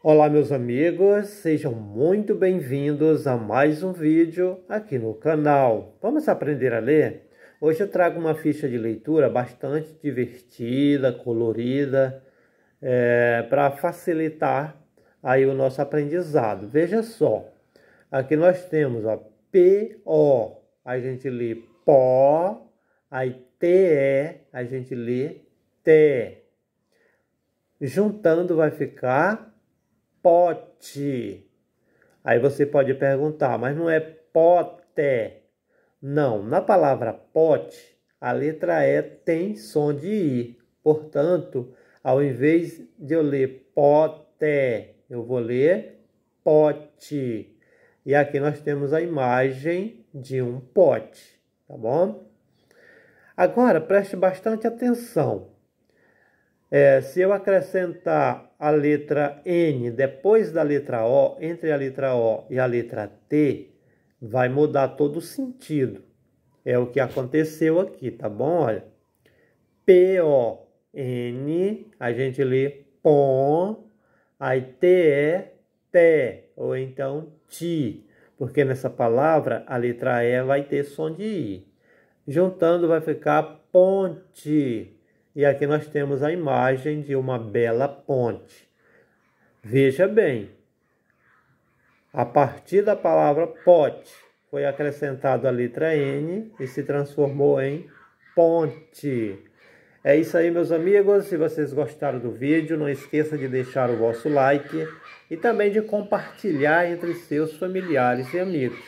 Olá meus amigos, sejam muito bem-vindos a mais um vídeo aqui no canal. Vamos aprender a ler? Hoje eu trago uma ficha de leitura bastante divertida, colorida, é, para facilitar aí o nosso aprendizado. Veja só, aqui nós temos ó, P-O, a gente lê pó, aí T-E, a gente lê T. Juntando vai ficar pote. Aí você pode perguntar, mas não é pote? Não, na palavra pote, a letra E tem som de I. Portanto, ao invés de eu ler pote, eu vou ler pote. E aqui nós temos a imagem de um pote, tá bom? Agora preste bastante atenção. É, se eu acrescentar a letra N depois da letra O, entre a letra O e a letra T, vai mudar todo o sentido. É o que aconteceu aqui, tá bom? Olha, P-O-N, a gente lê PON, aí T é TE, ou então TI, porque nessa palavra a letra E vai ter som de I. Juntando vai ficar ponte, e aqui nós temos a imagem de uma bela ponte. Veja bem, a partir da palavra pote foi acrescentado a letra N e se transformou em ponte. É isso aí, meus amigos. Se vocês gostaram do vídeo, não esqueça de deixar o vosso like e também de compartilhar entre seus familiares e amigos.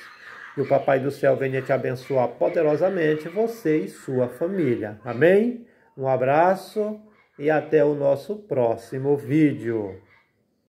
Que o Papai do Céu venha te abençoar poderosamente, você e sua família. Amém? Um abraço e até o nosso próximo vídeo.